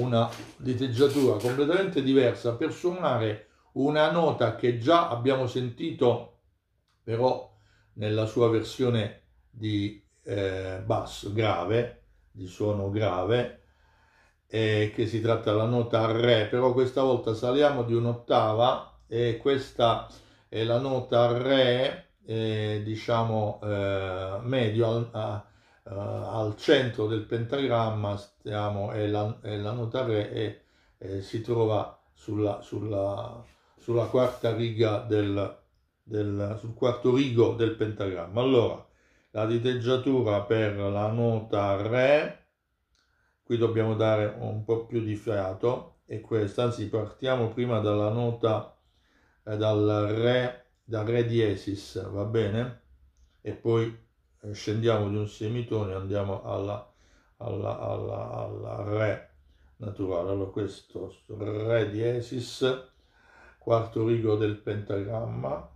una diteggiatura completamente diversa per suonare una nota che già abbiamo sentito però nella sua versione di eh, basso grave, di suono grave, eh, che si tratta della nota Re, però questa volta saliamo di un'ottava e questa è la nota Re, eh, diciamo, eh, medio, al, a, uh, al centro del pentagramma stiamo, è, la, è la nota re e, e eh, si trova sulla, sulla, sulla quarta riga del, del, sul quarto rigo del pentagramma. Allora, la diteggiatura per la nota re, qui dobbiamo dare un po' più di fiato, è questa, anzi partiamo prima dalla nota, eh, dal re, dal re diesis, va bene? E poi eh, scendiamo di un semitone e andiamo alla, alla, alla, alla re naturale. Allora questo re diesis, quarto rigo del pentagramma,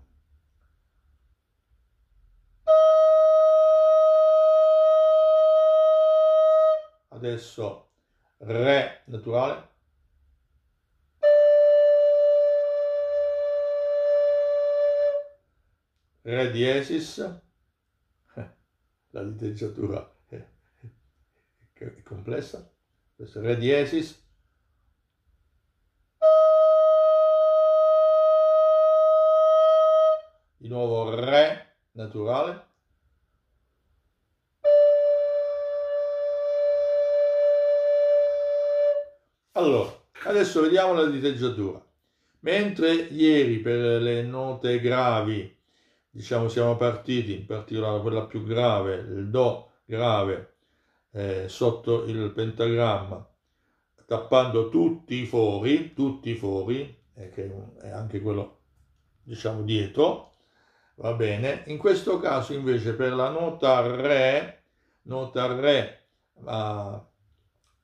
adesso re naturale re diesis la liteggiatura è, è complessa, questo è Re diesis, di nuovo Re naturale, Allora, adesso vediamo la liteggiatura. Mentre ieri per le note gravi diciamo, siamo partiti, in particolare quella più grave, il Do grave, eh, sotto il pentagramma, tappando tutti i fori, tutti i fori, eh, che è anche quello, diciamo, dietro, va bene. In questo caso, invece, per la nota Re, nota Re, ma,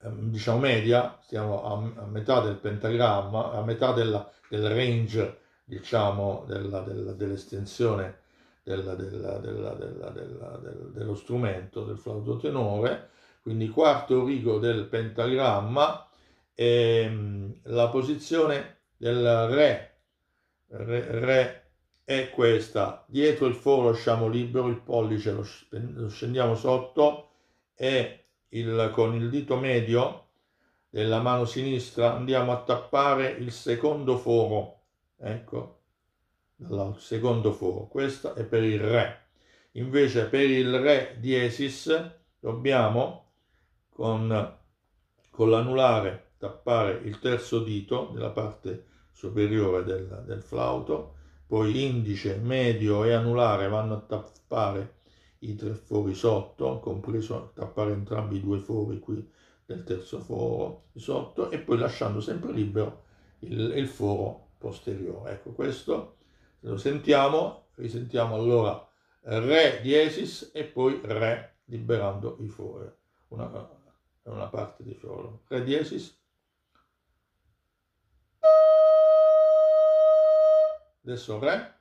ehm, diciamo media, siamo a, a, metà del pentagramma, a metà della, del range diciamo, dell'estensione della, della, della, dello strumento del flauto tenore, quindi quarto rigo del pentagramma, e ehm, la posizione del re, re, re è questa, dietro il foro lasciamo libero il pollice, lo, lo scendiamo sotto e il, con il dito medio della mano sinistra andiamo a tappare il secondo foro, ecco, dal secondo foro. questo è per il re. Invece per il re diesis dobbiamo con, con l'anulare tappare il terzo dito nella parte superiore del, del flauto, poi indice, medio e anulare vanno a tappare i tre fori sotto, compreso tappare entrambi i due fori qui del terzo foro sotto e poi lasciando sempre libero il, il foro posteriore. Ecco, questo lo sentiamo, risentiamo allora Re diesis e poi Re liberando i fori. Una, una parte di foro. Re diesis. Adesso Re.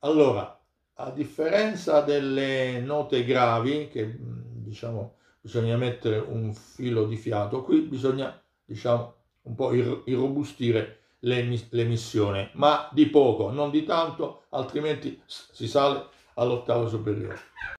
Allora, a differenza delle note gravi, che diciamo bisogna mettere un filo di fiato, qui bisogna, diciamo, un po' irrobustire l'emissione, ma di poco, non di tanto, altrimenti si sale all'ottava superiore.